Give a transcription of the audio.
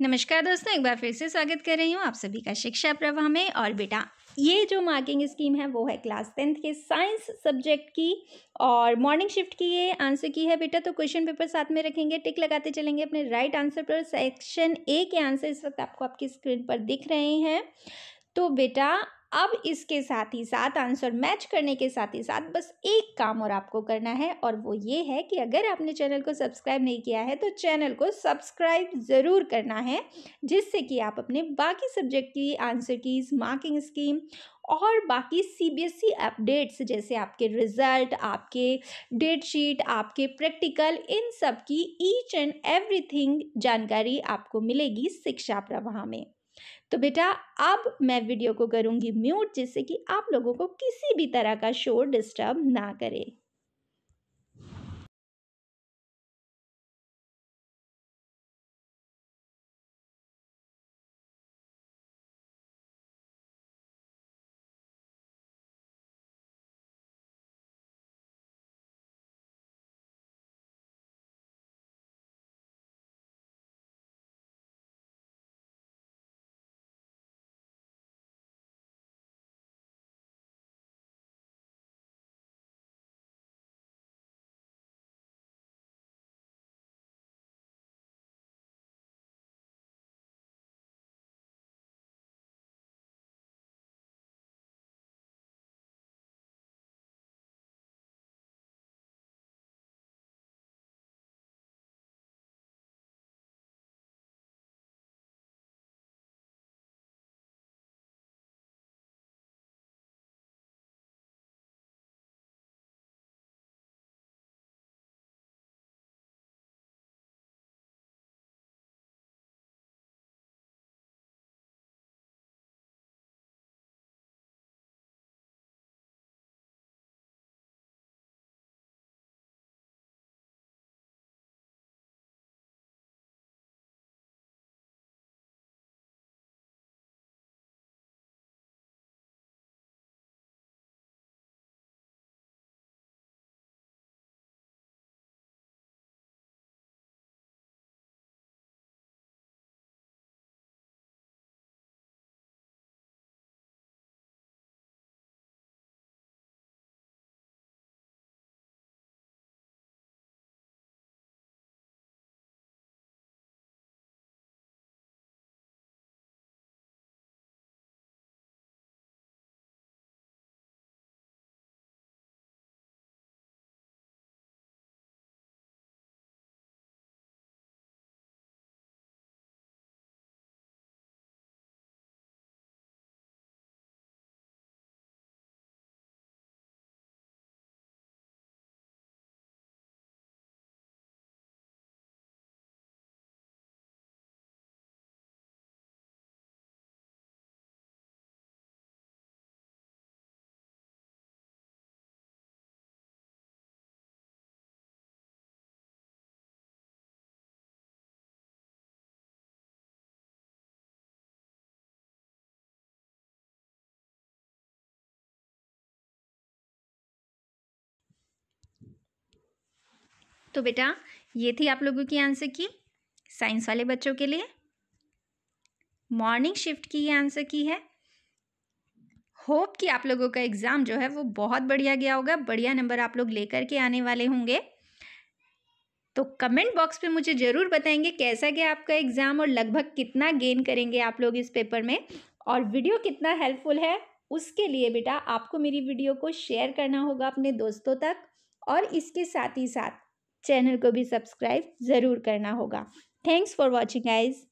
नमस्कार दोस्तों एक बार फिर से स्वागत कर रही हूँ आप सभी का शिक्षा प्रवाह में और बेटा ये जो मार्किंग स्कीम है वो है क्लास टेंथ के साइंस सब्जेक्ट की और मॉर्निंग शिफ्ट की ये आंसर की है बेटा तो क्वेश्चन पेपर साथ में रखेंगे टिक लगाते चलेंगे अपने राइट आंसर पर सेक्शन ए के आंसर इस वक्त आपको आपकी स्क्रीन पर दिख रहे हैं तो बेटा अब इसके साथ ही साथ आंसर मैच करने के साथ ही साथ बस एक काम और आपको करना है और वो ये है कि अगर आपने चैनल को सब्सक्राइब नहीं किया है तो चैनल को सब्सक्राइब ज़रूर करना है जिससे कि आप अपने बाकी सब्जेक्ट की आंसर की मार्किंग स्कीम और बाकी सीबीएसई e अपडेट्स जैसे आपके रिज़ल्ट आपके डेट शीट आपके प्रैक्टिकल इन सब की ईच एंड एवरीथिंग जानकारी आपको मिलेगी शिक्षा प्रवाह में तो बेटा अब मैं वीडियो को करूँगी म्यूट जिससे कि आप लोगों को किसी भी तरह का शोर डिस्टर्ब ना करे तो बेटा ये थी आप लोगों की आंसर की साइंस वाले बच्चों के लिए मॉर्निंग शिफ्ट की ये आंसर की है होप कि आप लोगों का एग्ज़ाम जो है वो बहुत बढ़िया गया होगा बढ़िया नंबर आप लोग लेकर के आने वाले होंगे तो कमेंट बॉक्स पे मुझे ज़रूर बताएंगे कैसा गया आपका एग्ज़ाम और लगभग कितना गेन करेंगे आप लोग इस पेपर में और वीडियो कितना हेल्पफुल है उसके लिए बेटा आपको मेरी वीडियो को शेयर करना होगा अपने दोस्तों तक और इसके साथ ही साथ चैनल को भी सब्सक्राइब ज़रूर करना होगा थैंक्स फॉर वॉचिंग आइज़